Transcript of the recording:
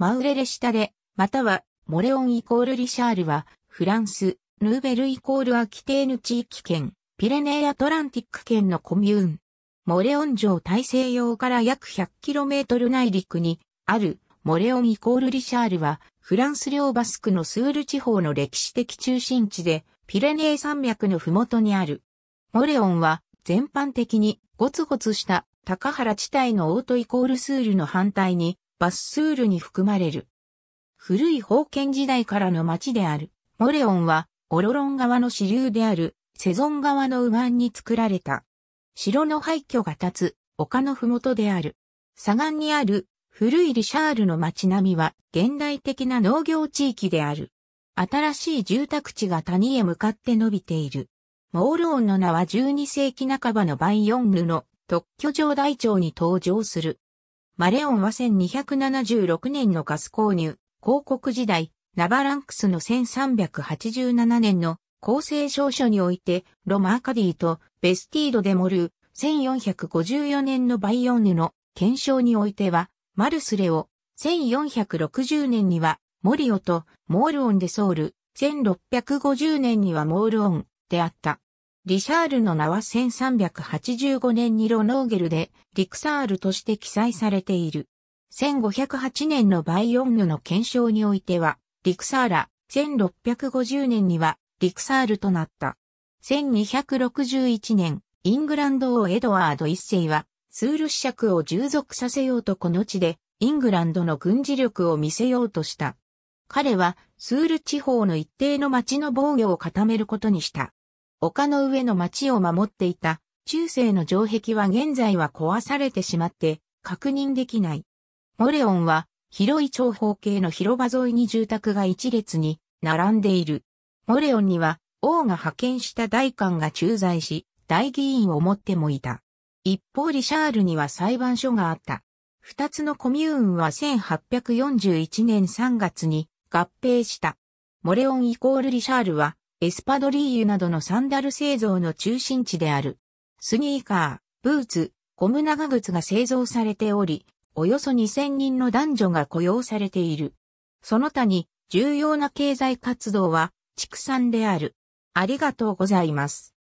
マウレレシタレ、または、モレオンイコールリシャールは、フランス、ヌーベルイコールアキテーヌ地域圏、ピレネーアトランティック圏のコミューン。モレオン城大西洋から約 100km 内陸にあるモレオンイコールリシャールはフランス領バスクのスール地方の歴史的中心地でピレネー山脈のふもとにある。モレオンは全般的にゴツゴツした高原地帯のオートイコールスールの反対にバッスールに含まれる。古い封建時代からの町である、モレオンは、オロロン川の支流である、セゾン川の右岸に作られた。城の廃墟が立つ、丘のふもとである。左岸にある、古いリシャールの町並みは、現代的な農業地域である。新しい住宅地が谷へ向かって伸びている。モールオンの名は12世紀半ばのバイヨンヌの特許状大町に登場する。マレオンは1276年のガス購入、広告時代、ナバランクスの1387年の公正証書において、ロマーカディとベスティードデモルー、1454年のバイオンヌの検証においては、マルスレオ、1460年にはモリオとモールオンデソウル、1650年にはモールオンであった。リシャールの名は1385年にロノーゲルでリクサールとして記載されている。1508年のバイオンヌの検証においては、リクサーラ、1650年にはリクサールとなった。1261年、イングランド王エドワード一世は、スール子爵を従属させようとこの地で、イングランドの軍事力を見せようとした。彼は、スール地方の一定の町の防御を固めることにした。丘の上の町を守っていた中世の城壁は現在は壊されてしまって確認できない。モレオンは広い長方形の広場沿いに住宅が一列に並んでいる。モレオンには王が派遣した大官が駐在し、大議員を持ってもいた。一方リシャールには裁判所があった。二つのコミューンは1841年3月に合併した。モレオンイコールリシャールはエスパドリーユなどのサンダル製造の中心地である。スニーカー、ブーツ、ゴム長靴が製造されており、およそ2000人の男女が雇用されている。その他に重要な経済活動は畜産である。ありがとうございます。